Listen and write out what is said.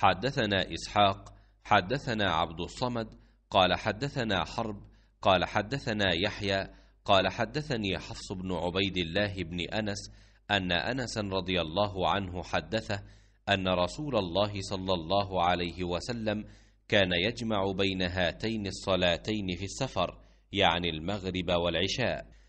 حدثنا إسحاق حدثنا عبد الصمد قال حدثنا حرب قال حدثنا يحيى قال حدثني حفص بن عبيد الله بن أنس أن أنس رضي الله عنه حدثه أن رسول الله صلى الله عليه وسلم كان يجمع بين هاتين الصلاتين في السفر يعني المغرب والعشاء